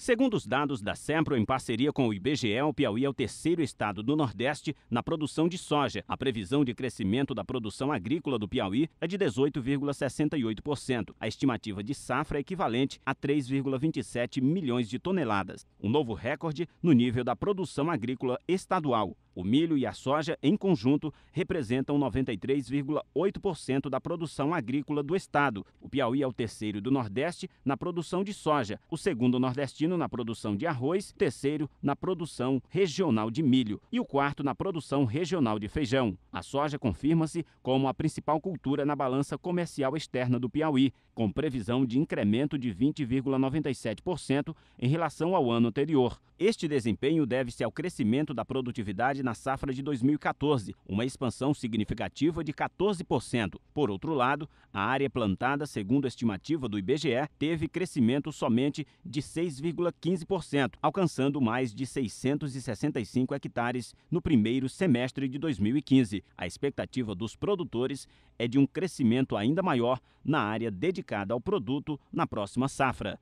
Segundo os dados da Sempro, em parceria com o IBGE, o Piauí é o terceiro estado do Nordeste na produção de soja. A previsão de crescimento da produção agrícola do Piauí é de 18,68%. A estimativa de safra é equivalente a 3,27 milhões de toneladas, um novo recorde no nível da produção agrícola estadual. O milho e a soja, em conjunto, representam 93,8% da produção agrícola do estado. O Piauí é o terceiro do Nordeste na produção de soja, o segundo nordestino na produção de arroz, terceiro na produção regional de milho e o quarto na produção regional de feijão. A soja confirma-se como a principal cultura na balança comercial externa do Piauí, com previsão de incremento de 20,97% em relação ao ano anterior. Este desempenho deve-se ao crescimento da produtividade na safra de 2014, uma expansão significativa de 14%. Por outro lado, a área plantada, segundo a estimativa do IBGE, teve crescimento somente de 6,15%, alcançando mais de 665 hectares no primeiro semestre de 2015. A expectativa dos produtores é de um crescimento ainda maior na área dedicada ao produto na próxima safra.